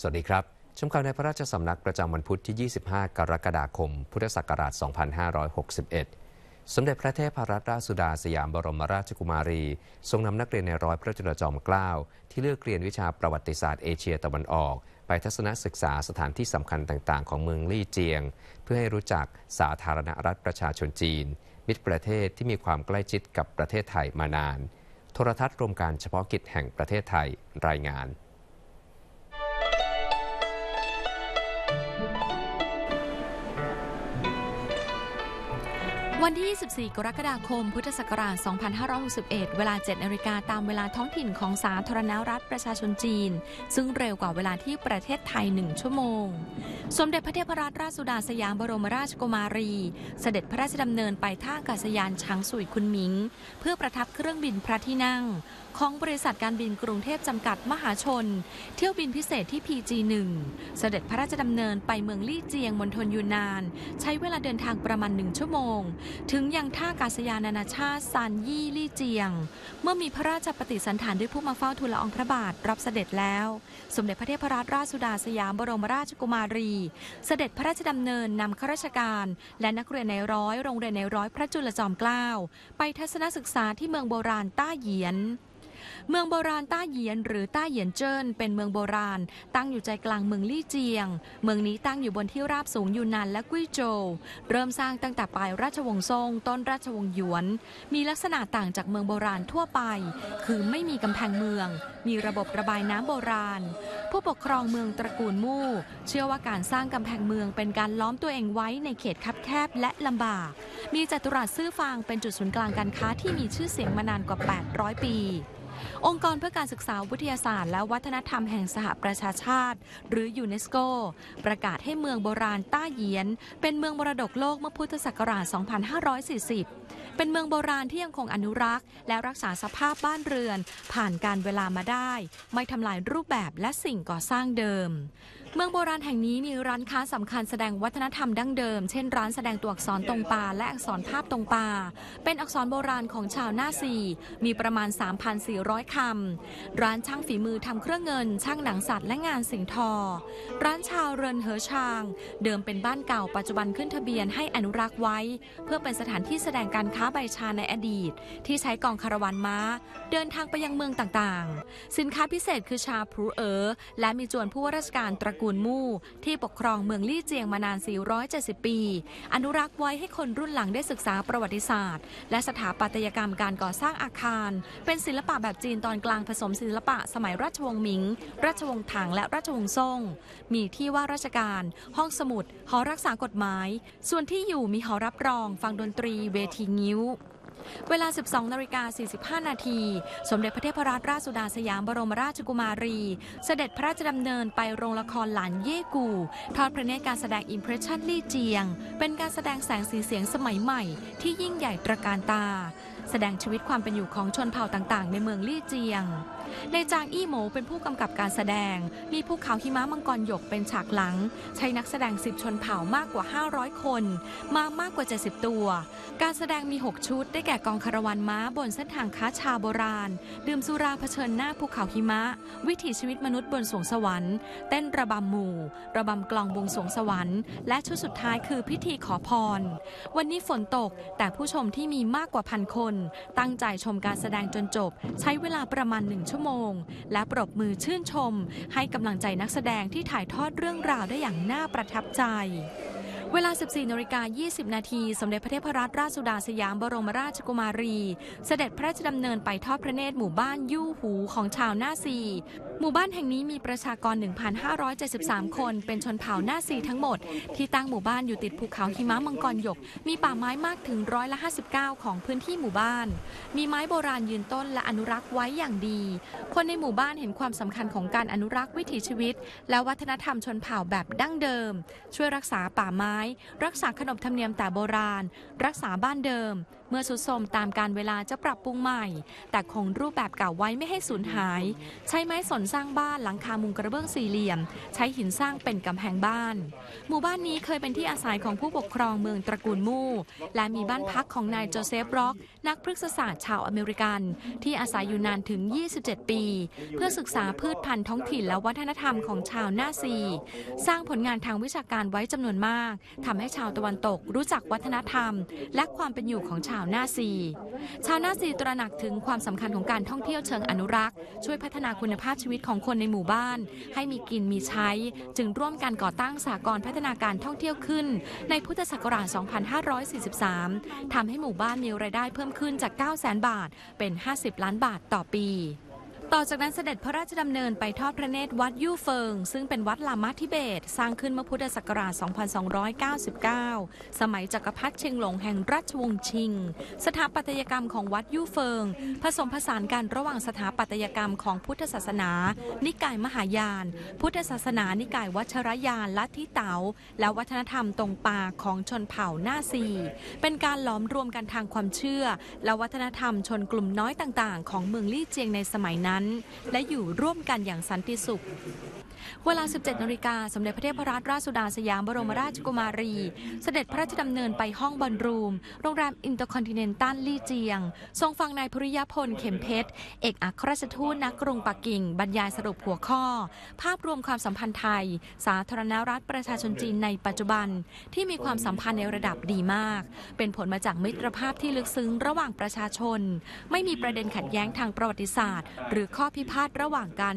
สวัสดีครับ ชมข่าวในพระราชสำนักประจำวันพุธที่ 25 กรกฎาคม พุทธศักราช 2561 สมเด็จพระเทพรัตนราชสุดาสยามบรมราชกุมารีทรงนำนักเรียนในร้อยพระจุลจอมเกล้าที่เลือกเรียนวิชาประวัติศาสตร์เอเชียตะวันออก ไปทัศนศึกษาสถานที่สำคัญต่าง ๆของเมืองลี่เจียง เพื่อให้รู้จักสาธารณรัฐประชาชนจีน มิตรประเทศที่มีความใกล้ชิดกับประเทศไทยมานาน โทรทัศน์รวมการเฉพาะกิจแห่งประเทศไทยรายงานที่ 24 กรกฎาคมพุทธศักราช 2561 เวลา7นาฬิกาตามเวลาท้องถิ่นของสาธารณรัฐประชาชนจีน ซึ่งเร็วกว่าเวลาที่ประเทศไทย 1 ชั่วโมง สมเด็จพระเทพรัตนราชสุดาสยามบรมราชกุมารี เสด็จพระราชดำเนินไปท่าอากาศยานช้างสุยคุณหมิง เพื่อประทับเครื่องบินพระที่นั่ง ของบริษัทการบินกรุงเทพจำกัดมหาชน เที่ยวบินพิเศษที่ PG1 เสด็จพระราชดำเนินไปเมืองลี่เจียงมณฑลยูนนาน ใช้เวลาเดินทางประมาณ 1 ชั่วโมงถึงยังท่าอากาศยานนานาชาติซานยี่ลี่เจียง เมื่อมีพระราชปฏิสันถานด้วยผู้มาเฝ้าทูลละอองพระบาทรับเสด็จแล้ว สมเด็จพระเทพรัตนราชสุดาสยามบรมราชกุมารี เสด็จพระราชดำเนินนำข้าราชการ และนักเรียนในร้อยโรงเรียนในร้อย พระจุลจอมเกล้า ไปทัศนศึกษาที่เมืองโบราณต้าเหยียนเมืองโบราณต้าเยียนหรือต้าเยียนเจิ้นเป็นเมืองโบราณตั้งอยู่ใจกลางเมืองลี่เจียง เมืองนี้ตั้งอยู่บนที่ราบสูงยูนนานและกุ้ยโจวเริ่มสร้างตั้งแต่ปลายราชวงศ์ซ่งต้นราชวงศ์หยวน มีลักษณะต่างจากเมืองโบราณทั่วไป คือไม่มีกำแพงเมือง มีระบบระบายน้ำโบราณ ผู้ปกครองเมืองตระกูลมู่เชื่อว่าการสร้างกำแพงเมืองเป็นการล้อมตัวเองไว้ในเขตคับแคบและลำบากมีจัตุรัสซื่อฟางเป็นจุดศูนย์กลางการค้าที่มีชื่อเสียงมานานกว่า 800 ปีองค์กรเพื่อการศึกษาวิทยาศาสตร์และวัฒนธรรมแห่งสหประชาชาติ หรือยูเนสโก ประกาศให้เมืองโบราณต้าเยียน เป็นเมืองมรดกโลกเมื่อพุทธศักราช 2540 เป็นเมืองโบราณที่ยังคงอนุรักษ์ และรักษาสภาพบ้านเรือน ผ่านการเวลามาได้ ไม่ทำลายรูปแบบและสิ่งก่อสร้างเดิมเมืองโบราณแห่งนี้มีร้านค้าสำคัญแสดงวัฒนธรรมดั้งเดิม เช่นร้านแสดงตัวอักษรตรงปาและอักษรภาพตรงปา เป็นอักษรโบราณของชาวนาซี มีประมาณ 3,400 คำ ร้านช่างฝีมือทำเครื่องเงิน ช่างหนังสัตว์และงานสิ่งทอ ร้านชาวเรินเหอชาง เดิมเป็นบ้านเก่าปัจจุบันขึ้นทะเบียนให้อนุรักษ์ไว้ เพื่อเป็นสถานที่แสดงการค้าใบชาในอดีต ที่ใช้กองคาราวานม้า เดินทางไปยังเมืองต่างๆ สินค้าพิเศษคือชาพรูเออ และมีจวนผู้ว่าราชการตระกูลูลมู่ที่ปกครองเมืองลี่เจียงมานาน 470 ปี อนุรักษ์ไว้ให้คนรุ่นหลังได้ศึกษาประวัติศาสตร์ และสถาปัตยกรรมการก่อสร้างอาคาร เป็นศิลปะแบบจีนตอนกลางผสมศิลปะสมัยราชวงศ์หมิงราชวงศ์ถังและราชวงศ์ซ่ง มีที่ว่าราชการ ห้องสมุด หอรักษากฎหมาย ส่วนที่อยู่มีหอรับรองฟังดนตรีเวทีงิ้วเวลา 12 นาฬิกา45 นาที สมเด็จพระเทพรัตนราชสุดาสยามบรมราชกุมารี เสด็จพระราชดำเนินไปโรงละครหลานเย่กู ทอดพระเนตรการแสดงอิมเพรสชันลี่เจียง เป็นการแสดงแสงสีเสียงสมัยใหม่ที่ยิ่งใหญ่ตระการตา แสดงชีวิตความเป็นอยู่ของชนเผ่าต่างๆ ในเมืองลี่เจียงในจางอี้หมูเป็นผู้กำกับการแสดง มีภูเขาหิมะมังกรหยกเป็นฉากหลัง ใช้นักแสดงสิบชนเผ่ามากกว่า500คนมามากกว่า70ตัว การแสดงมี6ชุด ได้แก่กองคารวันม้าบนเส้นทางค้าชาโบราณ ดื่มสุราเผชิญหน้าภูเขาหิมะ วิถีชีวิตมนุษย์บนสวงสวรรค์ เต้นระบำหมู่ ระบำกลองวงสวงสวรรค์ และชุดสุดท้าย คือพิธีขอพร วันนี้ฝนตก แต่ผู้ชมที่มีมากกว่าพันคน ตั้งใจชมการแสดงจนจบ ใช้เวลาประมาณหนึ่งชั่วั่วโมงและปรบมือชื่นชมให้กำลังใจนักแสดงที่ถ่ายทอดเรื่องราวได้อย่างน่าประทับใจ เวลา 14นาฬิกา20นาทีสมเด็จพระเทพรัตนราชสุดาสยามบรมราชกุมารี เสด็จพระราชดำเนินไปทอดพระเนตรหมู่บ้านยู่หูของชาวนาซีหมู่บ้านแห่งนี้มีประชากร 1,573 คน เป็นชนเผ่าหน้าซีทั้งหมด ที่ตั้งหมู่บ้านอยู่ติดภูเขาหิมะมังกรหยก มีป่าไม้มากถึงร้อยละ59 ของพื้นที่หมู่บ้าน มีไม้โบราณยืนต้นและอนุรักษ์ไว้อย่างดี คนในหมู่บ้านเห็นความสำคัญของการอนุรักษ์วิถีชีวิตและวัฒนธรรมชนเผ่าแบบดั้งเดิม ช่วยรักษาป่าไม้ รักษาขนบธรรมเนียมแต่โบราณ รักษาบ้านเดิมเมื่อสุดโทมตามการเวลาจะปรับปรุงใหม่ แต่คงรูปแบบเก่าไว้ไม่ให้สูญหาย ใช้ไม้สนสร้างบ้านหลังคามุงกระเบื้องสี่เหลี่ยม ใช้หินสร้างเป็นกำแพงบ้าน หมู่บ้านนี้เคยเป็นที่อาศัยของผู้ปกครองเมืองตระกูลมู่ และมีบ้านพักของนายโจเซฟร็อก นักพฤกษศาสตร์ชาวอเมริกัน ที่อาศัยอยู่นานถึง 27 ปี เพื่อศึกษาพืชพันธุ์ท้องถิ่นและวัฒนธรรมของชาวนาซีสร้างผลงานทางวิชาการไว้จำนวนมากทำให้ชาวตะวันตกรู้จักวัฒนธรรม และความเป็นอยู่ของชาวาวนาซีชาวนาซีตระหนักถึงความสำคัญของการท่องเที่ยวเชิงอนุรักษ์ช่วยพัฒนาคุณภาพชีวิตของคนในหมู่บ้าน ให้มีกินมีใช้ จึงร่วมกันก่อตั้งสากลพัฒนาการท่องเที่ยวขึ้น ในพุทธศักราช 2543 ทำให้หมู่บ้านมีรายได้เพิ่มขึ้นจาก9 0 0 0 0 0บาทเป็น 50 ล้านบาทต่อปีต่อจากนั้นเสด็จพระราชดำเนินไปทอดพระเนตรวัดยู่เฟิง ซึ่งเป็นวัดลามาทิเบต สร้างขึ้นเมื่อพุทธศักราช 2299 สมัยจักรพรรดิเชงหลงแห่งราชวงศ์ชิง สถาปัตยกรรมของวัดยู่เฟิง ผสมผสานกันระหว่างสถาปัตยกรรมของพุทธศาสนา นิกายมหายาน พุทธศาสนา นิกายวัชรยานลัทธิเตา๋าและวัฒนธรรมตรงปาของชนเผ่าหน้าซีเป็นการหลอมรวมกันทางความเชื่อ และวัฒนธรรมชนกลุ่มน้อยต่างๆ ของเมืองลี่เจียงในสมัยนั้นั้นและอยู่ร่วมกันอย่างสันติสุขเวลา 17นาฬิกาสมเด็จพระเทพรัตนราชสุดาสยามบรมราชกุมารี เสด็จพระราชดำเนินไปห้องบอลรูม โรงแรม อินเตอร์คอนติเนนตัลลี่เจียง ทรงฟังนายภริยพลเข็มเพชร เอกอัครราชทูตนักกรุงปักกิ่งบรรยายสรุปหัวข้อ ภาพรวมความสัมพันธ์ไทย สาธารณรัฐประชาชนจีนในปัจจุบันที่มีความสัมพันธ์ในระดับดีมาก เป็นผลมาจากมิตรภาพที่ลึกซึ้งระหว่างประชาชน ไม่มีประเด็นขัดแย้งทางประวัติศาสตร์ หรือข้อพิพาทระหว่างกัน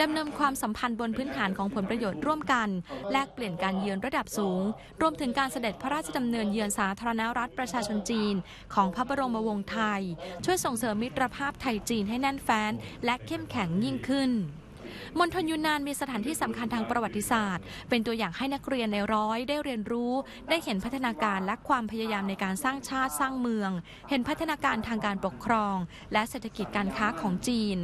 ดำเนินความสัมพันธ์บนพื้นพื้นฐานของผลประโยชน์ร่วมกัน แลกเปลี่ยนการเยือนระดับสูงรวมถึงการเสด็จพระราชดำเนินเยือนสาธารณรัฐประชาชนจีน ของพระบรมวงศ์ไทย ช่วยส่งเสริมมิตรภาพไทยจีนให้แน่นแฟ้นและเข้มแข็งยิ่งขึ้นมณฑลยูนานมีสถานที่สำคัญทางประวัติศาสตร์ เป็นตัวอย่างให้นักเรียนในร้อยได้เรียนรู้ ได้เห็นพัฒนาการและความพยายามในการสร้างชาติสร้างเมือง เห็นพัฒนาการทางการปกครอง และเศรษฐกิจการค้าของจีน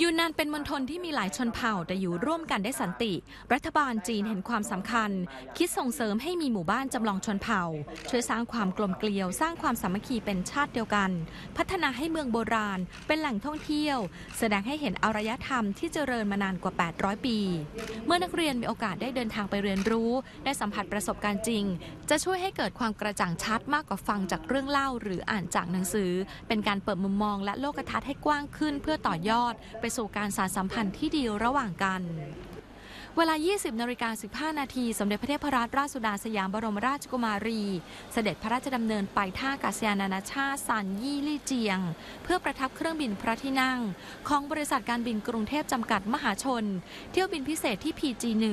ยูนนานเป็นมณฑลที่มีหลายชนเผ่าแต่อยู่ร่วมกันได้สันติ รัฐบาลจีนเห็นความสำคัญ คิดส่งเสริมให้มีหมู่บ้านจำลองชนเผ่า ช่วยสร้างความกลมเกลียว สร้างความสามัคคีเป็นชาติเดียวกัน พัฒนาให้เมืองโบราณเป็นแหล่งท่องเที่ยว แสดงให้เห็นอารยธรรมที่เจริญมานานกว่า 800 ปี เมื่อนักเรียนมีโอกาสได้เดินทางไปเรียนรู้ได้สัมผัสประสบการณ์จริง จะช่วยให้เกิดความกระจ่างชัดมากกว่าฟังจากเรื่องเล่าหรืออ่านจากหนังสือ เป็นการเปิดมุมมองและโลกทัศน์ให้กว้างขึ้นเพื่อต่อยอดไปสู่การสารสัมพันธ์ที่ดีระหว่างกันเวลา 20นาฬิกา15นาที สมเด็จพระเทพรัตนราชสุดาสยามบรมราชกุมารี เสด็จพระราชดำเนินไปท่ากาศยานนานาชาติซานยี่ลี่เจียง เพื่อประทับเครื่องบินพระที่นั่ง ของบริษัทการบินกรุงเทพจำกัดมหาชน เที่ยวบินพิเศษที่ PG1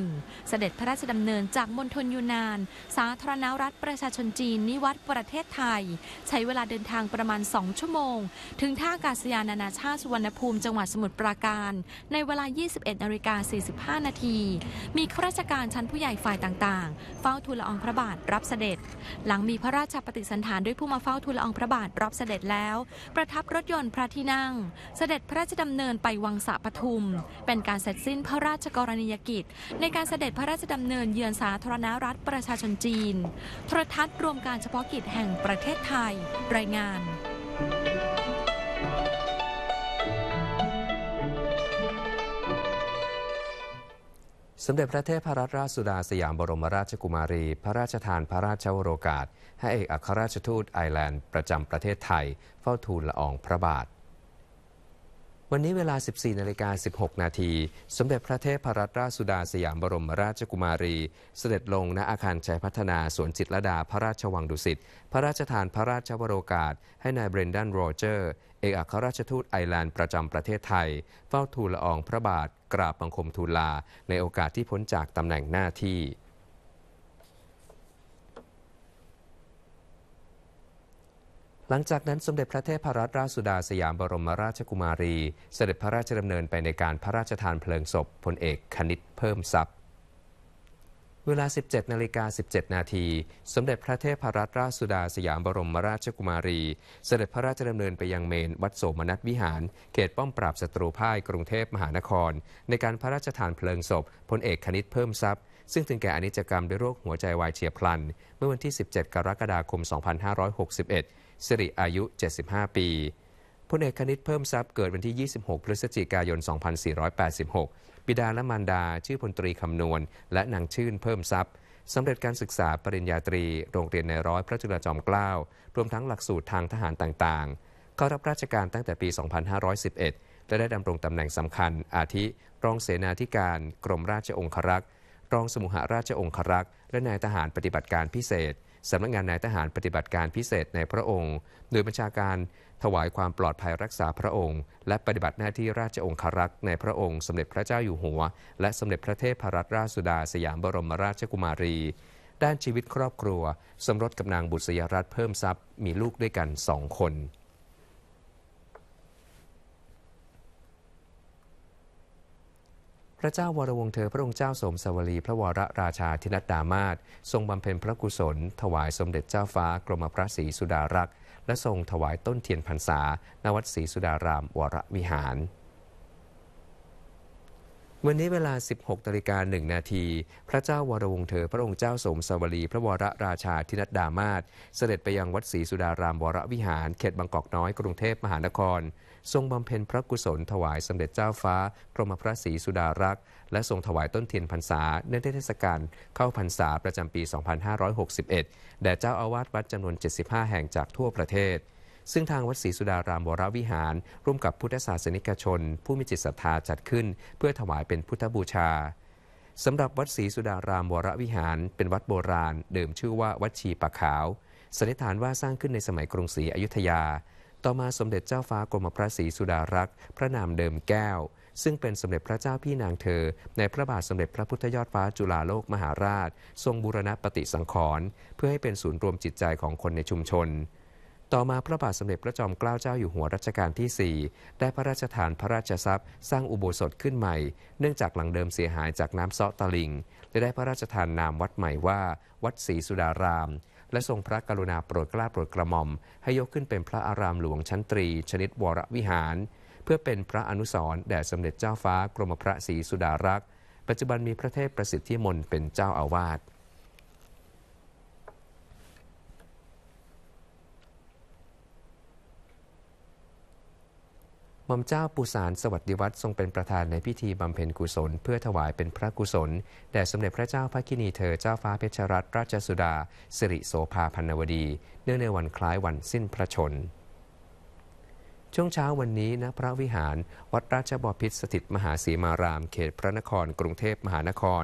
เสด็จพระราชดำเนินจากมณฑลยูนาน สาธารณรัฐ ประชาชนจีน นิวัตประเทศไทย ใช้เวลาเดินทางประมาณ2ชั่วโมง ถึงท่ากาศยานนานาชาติสุวรรณภูมิ จังหวัดสมุทรปราการ ในเวลา 21นาฬิกา45นาทีมีข้าราชการชั้นผู้ใหญ่ฝ่ายต่างๆ เฝ้าทูลละอองพระบาทรับเสด็จ หลังมีพระราชปฏิสันถานด้วยผู้มาเฝ้าทูลละอองพระบาทรับเสด็จแล้ว ประทับรถยนต์พระที่นั่ง เสด็จพระราชดำเนินไปวังสะปทุม เป็นการเสร็จสิ้นพระราชกรณียกิจ ในการเสด็จพระราชดำเนินเยือนสาธารณรัฐประชาชนจีนโทรทัศน์รวมการเฉพาะกิจแห่งประเทศไทยรายงานสมเด็จพระเทพรัตนราชสุดาสยามบรมราชกุมารี พระราชทานพระราชวโรกาส ให้เอกอัครราชทูตไอร์แลนด์ประจำประเทศไทยเฝ้าทูลละอองพระบาทวันนี้เวลา 14นาฬิกา16 นาทีสมเด็จพระเทพรัตนราชสุดาสยามบรมราชกุมารี เสด็จลงณอาคารชัยพัฒนาสวนจิตรดาพระราชวังดุสิต พระราชทานพระราชวโรกาส ให้นายเบรนดันโรเจอร์ เอกอัครราชทูตไอร์แลนด์ประจำประเทศไทย เฝ้าทูลละอองพระบาทกราบบังคมทูลลา ในโอกาสที่พ้นจากตำแหน่งหน้าที่หลังจากนั้นสมเด็จพระเทพรัตนราชสุดาสยามบรมราชกุมารี เสด็จพระราชดำเนินไปในการพระราชทานเพลิงศพพลเอกคณิตเพิ่มทรัพย์ เวลา 17นาฬิกา17นาทีสมเด็จพระเทพรัตนราชสุดาสยามบรมราชกุมารี เสด็จพระราชดำเนินไปยังเมนวัดโสมนัสวิหาร เขตป้อมปราบศัตรูพ่ายกรุงเทพมหานคร ในการพระราชทานเพลิงศพพลเอกคณิตเพิ่มทรัพย์ ซึ่งถึงแก่อนิจกรรมด้วยโรคหัวใจวายเฉียบพลันเมื่อวันที่ 17กรกฎาคม2561สิริอายุ 75 ปี พลเอกคณิตเพิ่มทรัพย์เกิดวันที่ 26 พฤศจิกายน 2486 บิดาและมารดาชื่อพลตรีคำนวณและนางชื่นเพิ่มทรัพย์สำเร็จการศึกษาปริญญาตรีโรงเรียนในร้อยพระจุลจอมเกล้ารวมทั้งหลักสูตรทางทหารต่างๆ เข้ารับราชการตั้งแต่ปี 2511 และได้ดำรงตำแหน่งสำคัญอาทิรองเสนาธิการกรมราชองครักษ์รองสมุหราชองครักษ์และนายทหารปฏิบัติการพิเศษสำนักงานนายทหารปฏิบัติการพิเศษในพระองค์ โดยบัญชาการถวายความปลอดภัยรักษาพระองค์ และปฏิบัติหน้าที่ราชองครักษ์ในพระองค์ สมเด็จพระเจ้าอยู่หัวและสมเด็จพระเทพรัตนราชสุดา สยามบรมราชกุมารี ด้านชีวิตครอบครัวสมรสกับนางบุตรยรัตน์เพิ่มทรัพย์มีลูกด้วยกันสองคนพระเจ้าวรวงเธอพระองค์เจ้าสมสวลีพระวรราชาธินัดดามาศทรงบำเพ็ญพระกุศล ถวายสมเด็จเจ้าฟ้า กรมพระศรีสุดารักษ์ และทรงถวายต้นเทียนพรรษาณวัดศรีสุดาราม วรวิหารวันนี้เวลา 16นาฬิกาหนึ่งนาที พระเจ้าวรวงเธอ พระองค์เจ้าสมสวรีพระวรราชาธินัดดามาศเสด็จไปยังวัดศรีสุดาราม วรวิหารเขตบางกอกน้อยกรุงเทพมหานครทรงบำเพ็ญพระกุศลถวายสมเด็จเจ้าฟ้ากรมพระศรีสุดารักษ์ และทรงถวายต้นเทียนพรรษา เนื่องในเทศกาลเข้าพรรษาประจำปี2561แด่เจ้าอาวาสวัดจำนวน 75 แห่งจากทั่วประเทศซึ่งทางวัดศรีสุดารามวรวิหารร่วมกับพุทธศาสนิกชน ผู้มีจิตศรัทธาจัดขึ้น เพื่อถวายเป็นพุทธบูชา สำหรับวัดศรีสุดารามวรวิหาร เป็นวัดโบราณ เดิมชื่อว่าวัดชีปะขาวสันนิษฐานว่าสร้างขึ้นในสมัยกรุงศรีอยุธยา ต่อมาสมเด็จเจ้าฟ้ากรมพระศรีสุดารักษ์พระนามเดิมแก้ว ซึ่งเป็นสมเด็จพระเจ้าพี่นางเธอ ในพระบาทสมเด็จพระพุทธยอดฟ้าจุฬาโลกมหาราช ทรงบูรณะปฏิสังขรณ์เพื่อให้เป็นศูนย์รวมจิตใจของคนในชุมชนต่อมาพระบาทสมเด็จพระจอมเกล้าเจ้าอยู่หัวรัชกาลที่ 4 ได้พระราชทานพระราชทรัพย์ สร้างอุโบสถขึ้นใหม่ เนื่องจากหลังเดิมเสียหายจากน้ำเซาะตะลิงและได้พระราชทานนามวัดใหม่ว่า วัดศรีสุดาราม และทรงพระกรุณาโปรดเกล้าโปรดกระหม่อม ให้ยกขึ้นเป็นพระอารามหลวงชั้นตรี ชนิดวรวิหาร เพื่อเป็นพระอนุสรแด่สมเด็จเจ้าฟ้ากรมพระศรีสุดารักษ์ ปัจจุบันมีพระเทพประสิทธิมนเป็นเจ้าอาวาสมอมเจ้าปุสารสวัสดิวัตรทรงเป็นประธานในพิธีบำเพ็ญกุศล เพื่อถวายเป็นพระกุศล แด่สมเด็จพระเจ้าพระกินีเธอ เจ้าฟ้าเพชรรัตนราชสุดาสิริโสภาพันนวดี เนื่องในวันคล้ายวันสิ้นพระชน ช่วงเช้าวันนี้ณพระวิหาร วัดราชบพิตรสถิตมหาสีมาราม เขตพระนครกรุงเทพมหานคร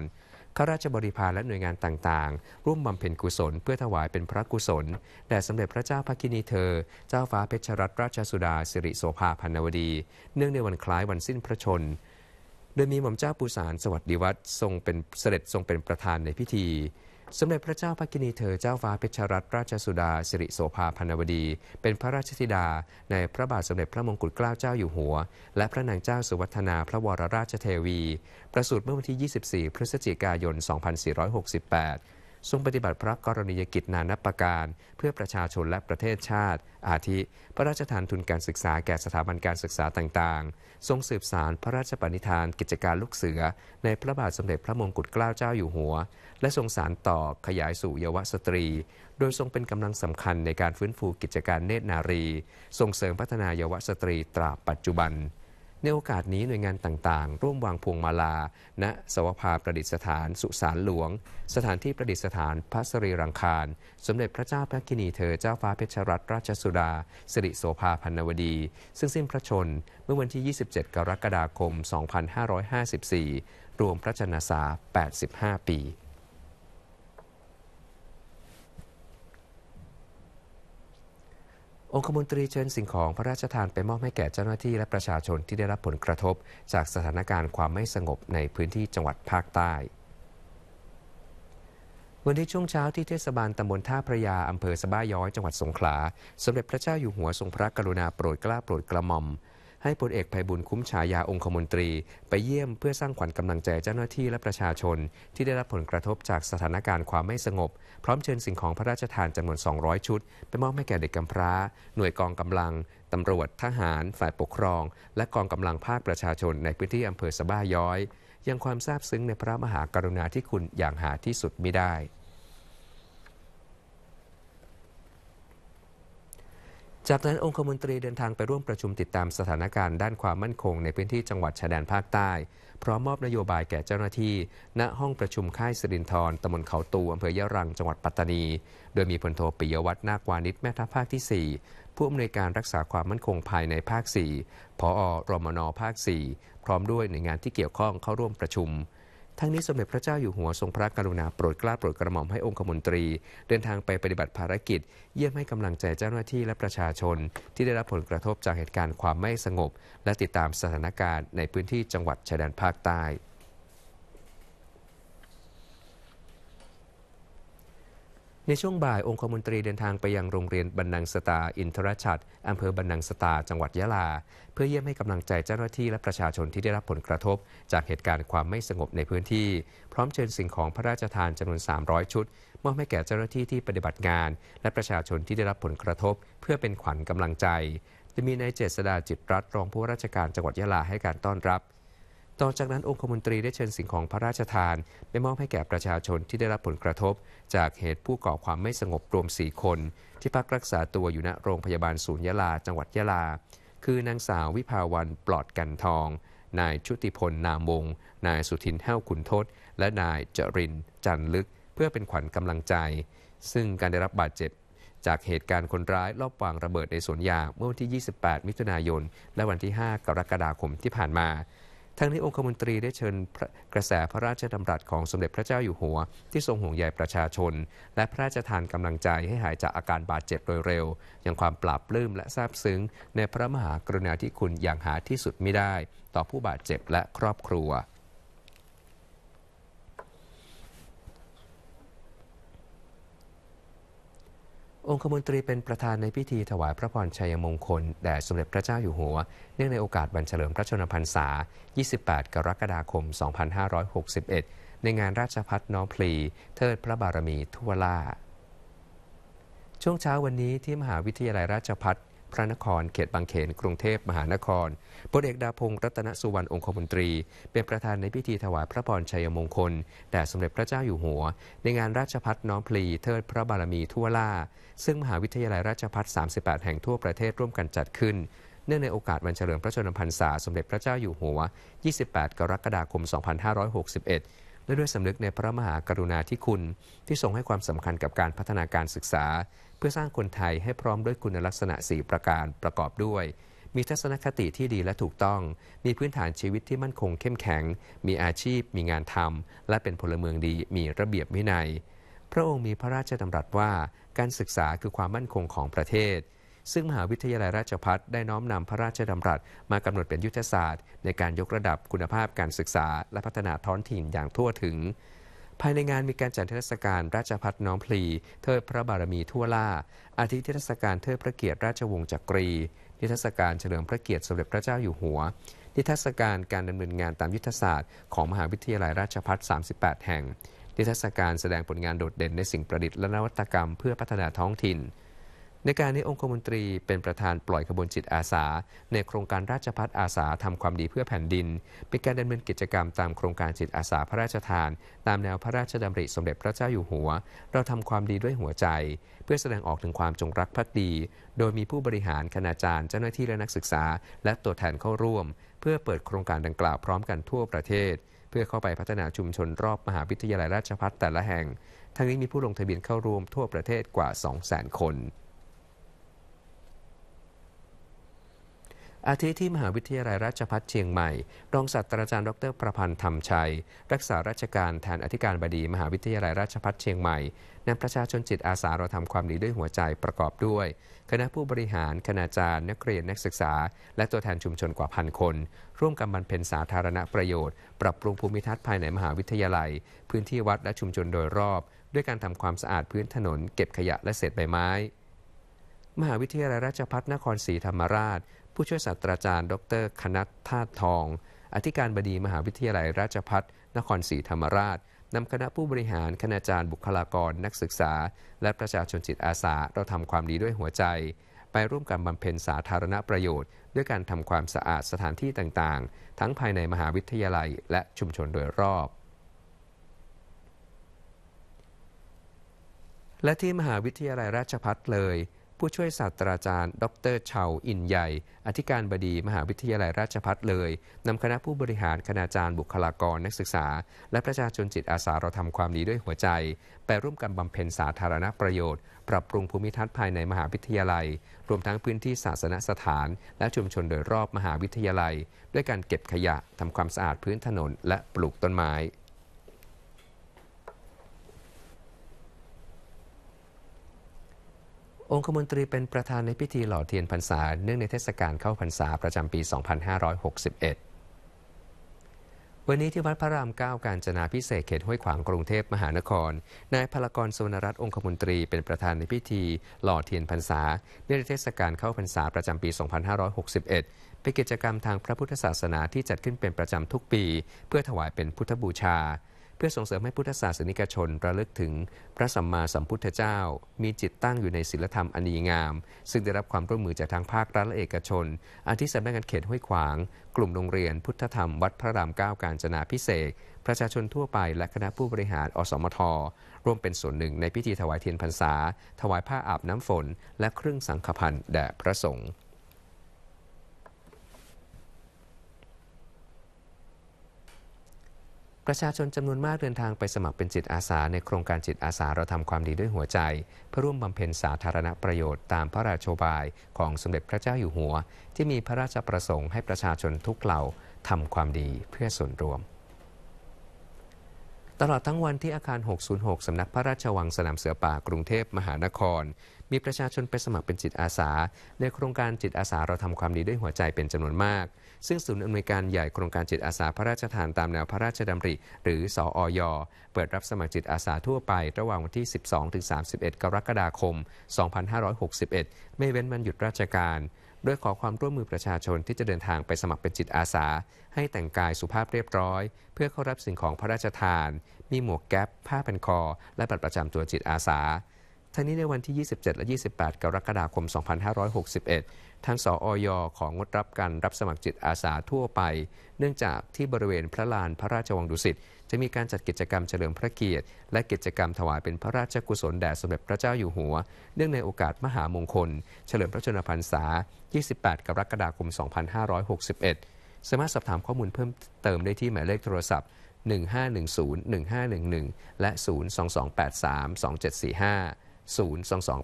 ข้าราชบริพารและหน่วยงานต่างๆ ร่วมบำเพ็ญกุศลเพื่อถวายเป็นพระกุศลแด่สมเด็จพระเจ้าพระกินีเธอ เจ้าฟ้าเพชรรัตนราชสุดาสิริโสภาพันนวดี เนื่องในวันคล้ายวันสิ้นพระชน โดยมีหม่อมเจ้าปูสารสวัสดิวัตรทรงเป็นเสด็จทรงเป็นประธานในพิธีสมเด็จพระเจ้าพระกินีเธอเจ้าฟ้าเพชรรัตนราชสุดาสิริโสภาพนวดี เป็นพระราชธิดาในพระบาทสมเด็จพระมงกุฎเกล้าเจ้าอยู่หัว และพระนางเจ้าสุวัฒนาพระวรราชเทวี ประสูติเมื่อวันที่ 24 พฤศจิกายน 2468ทรงปฏิบัติพระกรณียกิจนานับประการ เพื่อประชาชนและประเทศชาติ อาทิพระราชทานทุนการศึกษาแก่สถาบันการศึกษาต่างๆ ทรงสืบสารพระราชปณิธานกิจการลูกเสือในพระบาทสมเด็จพระมงกุฎเกล้าเจ้าอยู่หัว และทรงสารต่อขยายสู่เยาวสตรี โดยทรงเป็นกำลังสำคัญในการฟื้นฟูกิจการเนตรนารีทรงเสริมพัฒนาเยาวสตรีตราบปัจจุบันในโอกาสนี้หน่วยงานต่างๆ ร่วมวางพวงมาลาณสวภาประดิษฐานสุสานหลวง สถานที่ประดิษฐานพระสรีรังคาร สมเด็จพระเจ้าพระกินีเธอเจ้าฟ้าเพชรรัตนราชสุดาสิริโสภาพันนวดี ซึ่งสิ้นพระชน เมื่อวันที่ 27 กรกฎาคม 2554 รวมพระชนสา 85 ปีองคมนตรีเชิญสิ่งของพระราชทานไปมอบให้แก่เจ้าหน้าที่ และประชาชนที่ได้รับผลกระทบ จากสถานการณ์ความไม่สงบในพื้นที่จังหวัดภาคใต้ วันที่ช่วงเช้าที่เทศบาลตำบลท่าพระยาอำเภอสบ้าย้อยจังหวัดสงขลา สมเด็จพระเจ้าอยู่หัวทรงพระกรุณาโปรดกล้าโปรดกระหม่อมให้พลเอกไพบุญคุ้มฉายาองคมนตรี ไปเยี่ยมเพื่อสร้างขวัญกำลังใจเจ้าหน้าที่และประชาชนที่ได้รับผลกระทบจากสถานการณ์ความไม่สงบ พร้อมเชิญสิ่งของพระราชทานจำนวน 200 ชุด ไปมอบให้แก่เด็กกำพร้า หน่วยกองกำลังตำรวจ ทหารฝ่ายปกครองและกองกำลังภาคประชาชนในพื้นที่อำเภอสบ้าย้อย ยังความซาบซึ้งในพระมหากรุณาธิคุณอย่างหาที่สุดมิได้จากนั้นองคมนตรีเดินทางไปร่วมประชุมติดตามสถานการณ์ด้านความมั่นคงในพื้นที่จังหวัดชายแดนภาคใต้พร้อมมอบนโยบายแก่เจ้าหน้าที่ ณห้องประชุมค่ายสิรินทรตมนเขาตูอำเภอยะรังจังหวัดปัตตานี โดยมีพลโทปิยวัฒน์นาควานิชแม่ทัพภาคที่ 4 ผู้อำนวยการรักษาความมั่นคงภายในภาค4พอรมนภาค4พร้อมด้วยหน่วยงานที่เกี่ยวข้องเข้าร่วมประชุมทั้งนี้สมเด็จพระเจ้าอยู่หัวทรงพระกรุณาโปรดเกล้าโปรดกระหม่อมให้องคมนตรี เดินทางไปปฏิบัติภารกิจ เยี่ยมให้กำลังใจเจ้าหน้าที่และประชาชน ที่ได้รับผลกระทบจากเหตุการณ์ความไม่สงบ และติดตามสถานการณ์ในพื้นที่จังหวัดชายแดนภาคใต้ในช่วงบ่ายองคมนตรีเดินทางไปยังโรงเรียนบรรนังสตา อินทรชัดอำเภอบรรนังสตาจังหวัดยะลา เพื่อเยี่ยมให้กำลังใจเจ้าหน้าที่ และประชาชนที่ได้รับผลกระทบ จากเหตุการณ์ความไม่สงบในพื้นที่ พร้อมเชิญสิ่งของพระราชทานจำนวน 300 ชุด มอบให้แก่เจ้าหน้าที่ที่ปฏิบัติงาน และประชาชนที่ได้รับผลกระทบ เพื่อเป็นขวัญกำลังใจจะมีนายเจษดาจิตรัตน์รองผู้ราชการจังหวัดยะลาให้การต้อนรับต่อจากนั้นองคมนตรีได้เชิญสิ่งของพระราชทาน ไปมอบให้แก่ประชาชนที่ได้รับผลกระทบ จากเหตุผู้ก่อความไม่สงบรวมสี่คน ที่พักรักษาตัวอยู่ณโรงพยาบาลศูนย์ยะลา จังหวัดยะลา คือนางสาววิภาวันปลอดกันทอง นายชุติพลนามง นายสุทินแห้วขุนทศ และนายจริน จันลึก เพื่อเป็นขวัญกำลังใจ ซึ่งการได้รับบาดเจ็บจากเหตุการณ์คนร้ายลอบวางระเบิดในสวนยางเมื่อวันที่ 28 มิถุนายนและวันที่ 5 กรกฎาคมที่ผ่านมาทั้งนี้องคมนตรีได้เชิญกระแสพระราชดำรัสของสมเด็จพระเจ้าอยู่หัว ที่ทรงห่วงใยประชาชน และพระราชทานกำลังใจให้หายจากอาการบาดเจ็บโดยเร็วอย่างความปราบปลื้มและซาบซึ้ง ในพระมหากรุณาธิคุณอย่างหาที่สุดไม่ได้ ต่อผู้บาดเจ็บและครอบครัวองคมนตรีเป็นประธานในพิธีถวายพระพรชัยมงคล แด่สมเด็จพระเจ้าอยู่หัว เนื่องในโอกาสบัรเฉลิมพระชนมพรรษา 28 กรกฎาคม 2561 ในงานราชพัฒน้องพลี เทิดพระบารมีทั่วล่า ช่วงเช้าวันนี้ที่มหาวิทยาลัยราชพัฒพระนคร เขตบางเขน กรุงเทพมหานครพลเอกดาพงศ์รัตนสุวรรณ องคมนตรี เป็นประธานในพิธีถวายพระพรชัยมงคลแด่สมเด็จพระเจ้าอยู่หัว ในงานราชพัฒน้อมพลี เทิดพระบารมีทั่วล่า ซึ่งมหาวิทยาลัยราชพัฒ38 แห่งทั่วประเทศร่วมกันจัดขึ้น เนื่องในโอกาสวันเฉลิมพระชนมพรรษาสมเด็จพระเจ้าอยู่หัว 28กรกฎาคม2561และด้วยสำนึกในพระมหากรุณาธิคุณ ที่ทรงให้ความสำคัญกับการพัฒนาการศึกษา เพื่อสร้างคนไทยให้พร้อมด้วยคุณลักษณะ 4 ประการประกอบด้วย มีทัศนคติที่ดีและถูกต้อง มีพื้นฐานชีวิตที่มั่นคงเข้มแข็ง มีอาชีพมีงานทำและเป็นพลเมืองดีมีระเบียบวินัยพระองค์มีพระราชดำรัสว่าการศึกษาคือความมั่นคงของประเทศซึ่ง มหาวิทยาลัยราชพัฒได้น้อมนำพระราชดำรัสมากำหนดเป็นยุทธศาสตร์ ในการยกระดับคุณภาพการศึกษา และพัฒนาท้องถิ่นอย่างทั่วถึง ภายในงานมีการจัดเทศกาลราชพัฒน้อมพลีเทิดพระบารมีทั่วล่า อาทิเทศกาลเทิดพระเกียรติราชวงศ์จักรีนิทรรศการเฉลิมพระเกียรติสมเด็จพระเจ้าอยู่หัวนิทรรศการการดำเนินงานตามยุทธศาสตร์ของมหาวิทยาลัยราชภัฏ38 แห่งนิทรรศการแสดงผลงานโดดเด่นในสิ่งประดิษฐ์และนวัตกรรม เพื่อพัฒนาท้องถิ่นในการนี้องคมนตรีเป็นประธานปล่อยขบวนจิตอาสา ในโครงการราชพัฒอาสาทำความดีเพื่อแผ่นดิน เป็นการดำเนินกิจกรรมตามโครงการจิตอาสาพระราชทาน ตามแนวพระราชดำริสมเด็จพระเจ้าอยู่หัว เราทำความดีด้วยหัวใจ เพื่อแสดงออกถึงความจงรักภักดี โดยมีผู้บริหารคณาจารย์เจ้าหน้าที่และนักศึกษา และตัวแทนเข้าร่วม เพื่อเปิดโครงการดังกล่าวพร้อมกันทั่วประเทศ เพื่อเข้าไปพัฒนาชุมชนรอบมหาวิทยาลัยราชพัฒแต่ละแห่ง ทั้งนี้มีผู้ลงทะเบียนเข้าร่วมทั่วประเทศกว่า 200,000 คนอาทิที่มหาวิทยาลัยราชพัฒเชียงใหม่ รองศาสตราจารย์ดร ประพันธ์ธรรมชัย รักษาราชการแทนอธิการบดีมหาวิทยาลัยราชพัฒเชียงใหม่ นำประชาชนจิตอาสาเราทำความดีด้วยหัวใจประกอบด้วย คณะผู้บริหาร คณาจารย์ นักเรียน นักศึกษา และตัวแทนชุมชนกว่าพันคน ร่วมกันบรรเพ็ญสาธารณประโยชน์ ปรับปรุงภูมิทัศน์ภายในมหาวิทยาลัย พื้นที่วัดและชุมชนโดยรอบ ด้วยการทำความสะอาดพื้นถนน เก็บขยะและเศษใบไม้ มหาวิทยาลัยราชพัฒนครศรีธรรมราชผู้ช่วยศาสตราจารย์ดรคณัฐธาตทอง อธิการบดีมหาวิทยาลัยราชพัฒนครศรีธรรมราชนำคณะผู้บริหาร คณาจารย์บุคลากรนักศึกษา และประชาชนจิตอาสา เราทำความดีด้วยหัวใจ ไปร่วมกันบำเพ็ญสาธารณประโยชน์ด้วยการทำความสะอาดสถานที่ต่างๆ ทั้งภายในมหาวิทยาลัยและชุมชนโดยรอบและที่มหาวิทยาลัยราชพัฒเลยผู้ช่วยศาสตราจารย์ดรเฉาอินใหญ่ อธิการบดีมหาวิทยาลัยราชพัฒเลย นำคณะผู้บริหาร คณาจารย์ บุคลากร นักศึกษา และประชาชนจิตอาสา เราทำความดีด้วยหัวใจ ไปร่วมกันบำเพ็ญสาธารณประโยชน์ ปรับปรุงภูมิทัศน์ภายในมหาวิทยาลัย รวมทั้งพื้นที่ศาสนสถาน และชุมชนโดยรอบมหาวิทยาลัย ด้วยการเก็บขยะทำความสะอาดพื้นถนน และปลูกต้นไม้องคมนตรีเป็นประธานในพิธี หล่อเทียนพรรษา เนื่องในเทศกาลเข้าพรรษาประจำปี 2561 วันนี้ที่วัดพระรามเก้าการจนาพิเศษเขตห้วยขวางกรุงเทพมหานคร นายพลกรสวนรัตน์องคมนตรีเป็นประธานในพิธีหล่อเทียนพรรษาเนื่องในเทศกาลเข้าพรรษาประจำปี 2561 เป็นกิจกรรมทางพระพุทธศาสนาที่จัดขึ้นเป็นประจำทุกปี เพื่อถวายเป็นพุทธบูชาเพื่อส่งเสริมให้พุทธศาสนิกชนระลึกถึง พระสัมมาสัมพุทธเจ้า มีจิตตั้งอยู่ในศีลธรรมอันดีงาม ซึ่งได้รับความร่วมมือจากทางภาครัฐและเอกชนอาทิสำนักงานเขตห้วยขวาง กลุ่มโรงเรียนพุทธธรรมวัดพระรามเก้าการจนาพิเศษประชาชนทั่วไปและคณะผู้บริหารอสมทร่วมเป็นส่วนหนึ่งในพิธีถวายเทียนพรรษา ถวายผ้าอาบน้ำฝนและเครื่องสังฆพันธ์แด่พระสงฆ์ประชาชนจำนวนมากเดินทางไปสมัครเป็นจิตอาสาในโครงการจิตอาสาเราทำความดีด้วยหัวใจเพื่อร่วมบำเพ็ญสาธารณประโยชน์ตามพระราชบายของสมเด็จพระเจ้าอยู่หัว ที่มีพระราชประสงค์ให้ประชาชนทุกเหล่าทำความดีเพื่อส่วนรวม ตลอดทั้งวันที่อาคาร 606 สำนักพระราชวังสนามเสือป่ากรุงเทพมหานคร มีประชาชนไปสมัครเป็นจิตอาสา ในโครงการจิตอาสาเราทำความดีด้วยหัวใจเป็นจำนวนมากซึ่งศูนย์อำนวยการใหญ่โครงการจิตอาสา พระราชทานตามแนวพระราชดำริ หรือสออย เปิดรับสมัครจิตอาสาทั่วไประหว่างวันที่ 12-31 กรกฎาคม 2561 ไม่เว้นวันหยุดราชการดยขอความร่วมมือประชาชนที่จะเดินทางไปสมัครเป็นจิตอาสา ให้แต่งกายสุภาพเรียบร้อย เพื่อเข้ารับสิ่งของพระราชทาน มีหมวกแก๊ป ผ้าพันคอ และบัตรประจำตัวจิตอาสาทั้งนี้ในวันที่ 27 และ 28 กรกฎาคม 2561ทางสออย ของงดรับการรับสมัครจิตอาสาทั่วไป เนื่องจากที่บริเวณพระลานพระราชวังดุสิตจะมีการจัดกิจกรรมเฉลิมพระเกียรติ และกิจกรรมถวายเป็นพระราชกุศลแด่สมเด็จพระเจ้าอยู่หัว เนื่องในโอกาสมหามงคล เฉลิมพระชนมพรรษา 28กรกฎาคม 2561สามารถสอบถามข้อมูลเพิ่มเติมได้ที่หมายเลขโทรศัพท์ 1510-1511 และ 022832745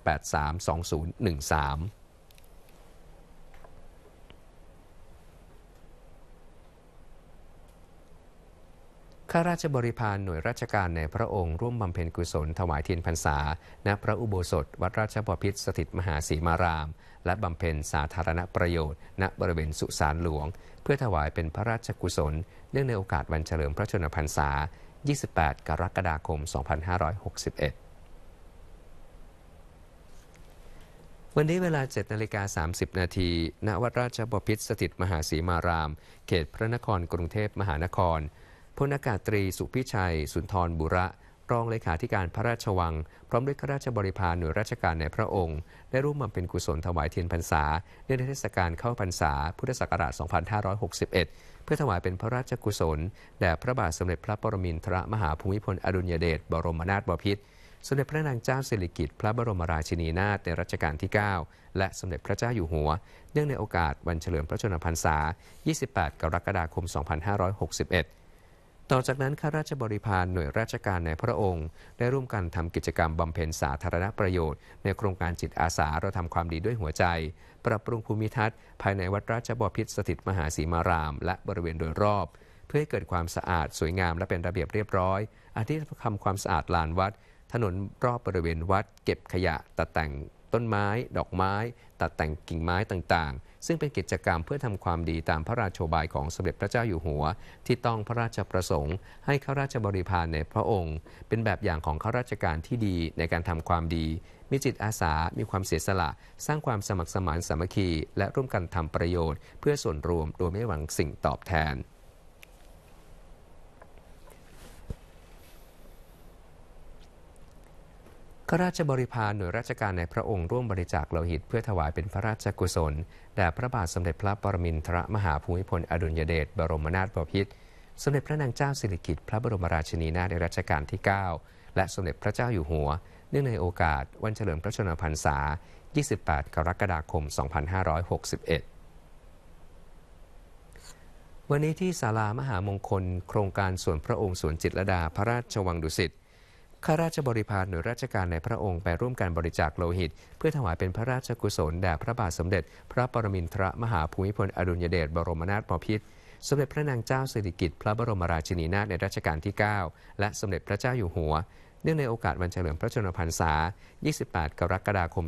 022832013ข้าราชบริพารหน่วยราชการในพระองค์ร่วมบำเพ็ญกุศลถวายเทียนพรรษา ณพระอุโบสถวัดราชบพิตรสถิตมหาศีมาราม และบำเพ็ญสาธารณประโยชน์ณบริเวณสุสานหลวง เพื่อถวายเป็นพระราชกุศล เนื่องในโอกาสวันเฉลิมพระชนมพรรษา 28 กรกฎาคม 2561 วันนี้เวลา7นาฬิกา30นาทีณวัดราชบพิตรสถิตมหาสีมาราม เขตพระนครกรุงเทพมหานครพลอากาศตรีสุพิชัย สุนทรบุระ รองเลขาธิการพระราชวัง พร้อมด้วยข้าราชบริพารหน่วยราชการในพระองค์ได้ร่วมมาเป็นกุศลถวายเทียนพรรษาในเทศกาลเข้าพรรษา พุทธศักราช 2561 เพื่อถวายเป็นพระราชกุศลแด่พระบาทสมเด็จพระปรมินทรมหาภูมิพล อดุลยเดชบรมนาถบพิตรสมเด็จพระนางเจ้าสิริกิติ์พระบรมราชินีนาถในรัชกาลที่ 9 และสมเด็จพระเจ้าอยู่หัวเนื่องในโอกาสวันเฉลิมพระชนมพรรษา 28กรกฎาคม2561ต่อจากนั้น ข้าราชบริพารหน่วยราชการในพระองค์ ได้ร่วมกันทำกิจกรรมบำเพ็ญสาธารณประโยชน์ ในโครงการจิตอาสาเราทำความดีด้วยหัวใจ ปรับปรุงภูมิทัศน์ภายในวัดราชบพิตรสถิตมหาศีมาราม และบริเวณโดยรอบ เพื่อให้เกิดความสะอาดสวยงามและเป็นระเบียบเรียบร้อยอาทิทำความสะอาดลานวัด ถนนรอบบริเวณวัดเก็บขยะตัดแต่งต้นไม้ ดอกไม้ ตัดแต่งกิ่งไม้ต่างๆซึ่งเป็นกิจกรรมเพื่อทำความดีตามพระราชบายของสมเด็จพระเจ้าอยู่หัว ที่ต้องพระราชประสงค์ ให้ข้าราชบริพารในพระองค์ เป็นแบบอย่างของข้าราชการที่ดีในการทำความดี มีจิตอาสามีความเสียสละ สร้างความสมัครสมานสามัคคีและร่วมกันทำประโยชน์เพื่อส่วนรวมโดยไม่หวังสิ่งตอบแทนข้าราชบริพารหน่วยราชการในพระองค์ร่วมบริจาคโลหิต เพื่อถวายเป็นพระราชกุศลแด่พระบาทสมเด็จพระปรมินทรมหาภูมิพล อดุลยเดชบรมนาถบพิตรสมเด็จพระนางเจ้าสิริกิติ์พระบรมราชินีนาถในรัชกาลที่ 9 และสมเด็จพระเจ้าอยู่หัวเนื่องในโอกาสวันเฉลิมพระชนมพรรษา 28กรกฎาคม2561วันนี้ที่ศาลามหามงคล โครงการส่วนพระองค์สวนจิตรดาพระราชวังดุสิตข้าราชบริพารหน่วยราชการในพระองค์ไปร่วมการบริจาคโลหิต เพื่อถวายเป็นพระราชกุศลแด่พระบาทสมเด็จ พระปรมินทรมหาภูมิพลอดุลยเดชบรมนาถบพิตรสมเด็จพระนางเจ้าสิริกิติ์พระบรมราชินีนาถในรัชกาลที่9และสมเด็จพระเจ้าอยู่หัวเนื่องในโอกาสวันเฉลิมพระชนมพรรษา 28กรกฎาคม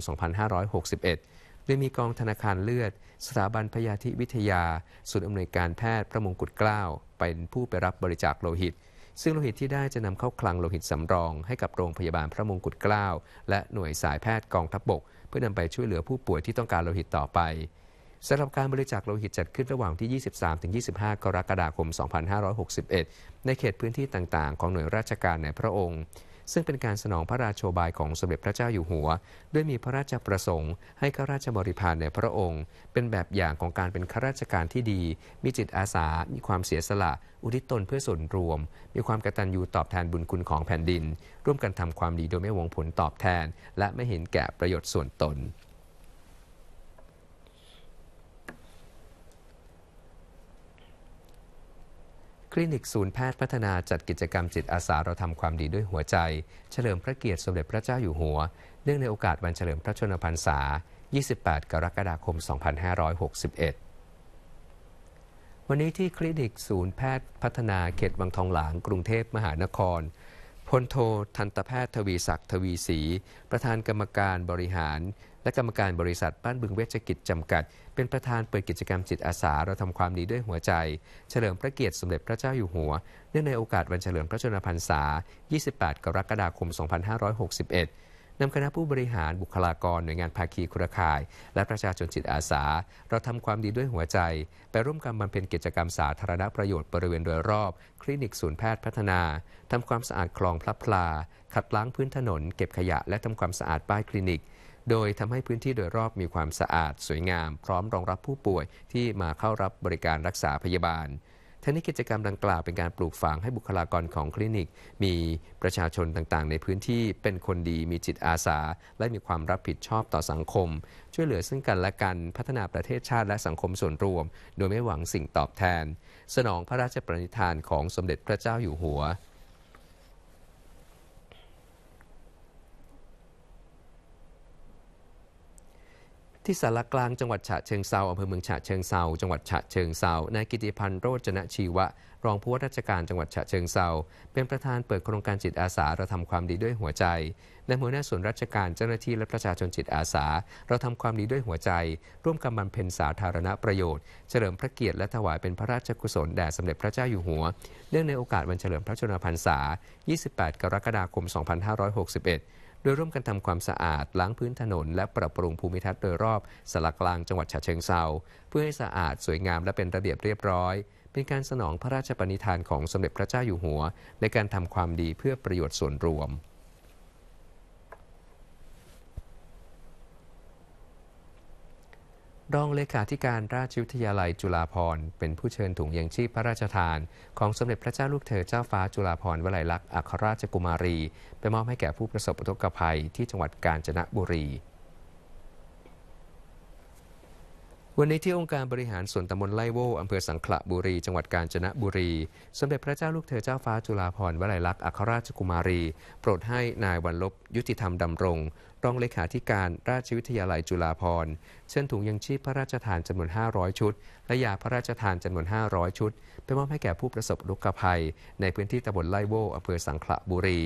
2561โดยมีกองธนาคารเลือดสถาบันพยาธิวิทยาศูนย์อำนวยการแพทย์พระมงกุฎเกล้า เป็นผู้ไปรับบริจาคโลหิตซึ่งโลหิตที่ได้จะนำเข้าคลังโลหิตสำรองให้กับโรงพยาบาลพระมงกุฎเกล้าและหน่วยสายแพทย์กองทัพบบกเพื่อนำไปช่วยเหลือผู้ป่วยที่ต้องการโลหิตต่อไปสำหรับการบริจาคโลหิตจัดขึ้นระหว่างที่ 23-25 กรกฎาคม 2561 ในเขตพื้นที่ต่างๆของหน่วยราชการในพระองค์ซึ่งเป็นการสนองพระราชโชบายของสมเด็จพระเจ้าอยู่หัว ด้วยมีพระราชประสงค์ ให้ข้าราชบริพารในพระองค์ เป็นแบบอย่างของการเป็นข้าราชการที่ดี มีจิตอาสา มีความเสียสละ อุทิศตนเพื่อส่วนรวม มีความกตัญญูตอบแทนบุญคุณของแผ่นดิน ร่วมกันทำความดีโดยไม่หวงผลตอบแทน และไม่เห็นแก่ประโยชน์ส่วนตนคลินิกศูนย์แพทย์พัฒนาจัดกิจกรรมจิตอาสาเราทำความดีด้วยหัวใจ เฉลิมพระเกียรติสมเด็จพระเจ้าอยู่หัว เนื่องในโอกาสวันเฉลิมพระชนมพรรษา 28 กรกฎาคม 2561 วันนี้ที่คลินิกศูนย์แพทย์พัฒนาเขตวังทองหลางกรุงเทพมหานคร พลโททันตแพทย์ทวีศักดิ์ทวีศรีประธานกรรมการบริหารและกรรมการบริษัทบ้านบึงเวชกิจจำกัด เป็นประธานเปิดกิจกรรมจิตอาสา เราทำความดีด้วยหัวใจ เฉลิมพระเกียรติสมเด็จพระเจ้าอยู่หัวเนื่องในโอกาสวันเฉลิมพระชนมพรรษา 28กรกฎาคม2561นำคณะผู้บริหารบุคลากรหน่วยงานภาคีเครือข่าย และประชาชนจิตอาสา เราทำความดีด้วยหัวใจ ไปร่วมกันบำเพ็ญกิจกรรมสาธารณประโยชน์บริเวณโดยรอบ คลินิกศูนย์แพทย์พัฒนาทำความสะอาดคลองพลับพลาขัดล้างพื้นถนน เก็บขยะ และทำความสะอาดป้ายคลินิกโดยทำให้พื้นที่โดยรอบมีความสะอาดสวยงาม พร้อมรองรับผู้ป่วยที่มาเข้ารับบริการรักษาพยาบาล ทั้งนี้กิจกรรมดังกล่าวเป็นการปลูกฝังให้บุคลากรของคลินิกมีประชาชนต่างๆ ในพื้นที่เป็นคนดีมีจิตอาสา และมีความรับผิดชอบต่อสังคม ช่วยเหลือซึ่งกันและกันพัฒนาประเทศชาติและสังคมส่วนรวม โดยไม่หวังสิ่งตอบแทน สนองพระราชประณิธานของสมเด็จพระเจ้าอยู่หัวที่สารกลางจังหวัดฉะเชิงเซาอำเภอเมืองฉะเชิงเซาจังหวัดฉะเชิงเซานายกิติพันธ์โรจนชีวะรองผู้ว่าราชการจังหวัดฉะเชิงเซาเป็นประธานเปิดโครงการจิตอาสาเราทำความดีด้วยหัวใจในหัวหน้าส่วนราชการเจ้าหน้าที่และประชาชนจิตอาสา เราทำความดีด้วยหัวใจ ร่วมกันบำเพ็ญสาธารณประโยชน์เฉลิมพระเกียรติและถวายเป็นพระราชกุศลแด่สมเด็จพระเจ้าอยู่หัวเนื่องในโอกาสวันเฉลิมพระชนมพรรษา 28 กรกฎาคม 2561โดยร่วมกันทำความสะอาดล้างพื้นถนน และปรับปรุงภูมิทัศน์โดยรอบสักกลางจังหวัดฉะเชิงเซาเพื่อให้สะอาดสวยงามและเป็นระเบียบเรียบร้อย เป็นการสนองพระราชปณิธานของสมเด็จพระเจ้าอยู่หัว ในการทำความดีเพื่อประโยชน์ส่วนรวมรองเลขาธิการราชวิทยาลัยจุฬาภรณ์ เป็นผู้เชิญถุงยังชีพพระราชทาน ของสมเด็จพระเจ้าลูกเธอเจ้าฟ้าจุฬาภรณ์วลัยลักษณ์อัครราชกุมารี ไปมอบให้แก่ผู้ประสบอุทกภัยที่จังหวัดกาญจนบุรีวันนี้ที่องค์การบริหารส่วนตำบลไล่โวอำเภอสังขละบุรีจังหวัดกาญจนบุรี สมเด็จพระเจ้าลูกเธอเจ้าฟ้าจุฬาภรณ์วลัยลักษณ์อัครราชกุมารี โปรดให้นายวันลบ ยุติธรรมดำรง รองเลขาธิการราชวิทยาลัยจุฬาภรณ์เชิญถุงยังชีพพระราชทานจำนวน 500 ชุด และยาพระราชทานจำนวน500ชุดไปมอบให้แก่ผู้ประสบอุทกภัยในพื้นที่ตำบลไล่โวอำเภอสังขละบุรี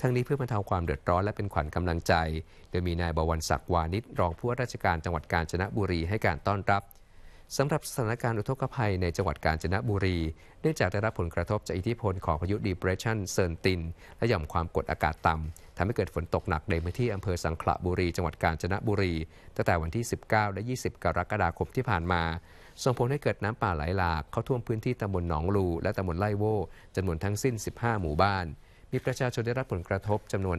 ทั้งนี้เพื่อบรรเทาความเดือดร้อนและเป็นขวัญกำลังใจโดยมีนายบวรศักดิ์วานิชรองผู้ว่าราชการจังหวัดกาญจนบุรีให้การต้อนรับสำหรับสถานการณ์อุทกภัยในจังหวัดกาญจนบุรีเนื่องจากได้รับผลกระทบจากอิทธิพลของพายุดีเพรสชันเซินตินและหย่อมความกดอากาศต่ำทำให้เกิดฝนตกหนักในพื้นที่อำเภอสังขละบุรี จังหวัดกาญจนบุรีตั้งแต่วันที่ 19 และ 20 กรกฎาคมที่ผ่านมา ส่งผลให้เกิดน้ำป่าไหลหลากเข้าท่วมพื้นที่ตำบลหนองลูและตำบลไร่โวจำนวนทั้งสิ้น 15 หมู่บ้านมีประชาชนได้รับผลกระทบจำนวน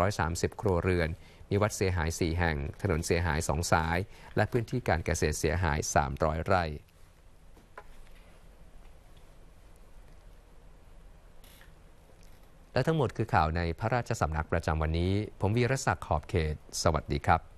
1,130 ครัวเรือน มีวัดเสียหาย 4 แห่ง ถนนเสียหาย 2 สาย และพื้นที่การเกษตรเสียหาย 300 ไร่ และทั้งหมดคือข่าวในพระราชสำนักประจำวันนี้ ผมวีรศักดิ์ ขอบเขต สวัสดีครับ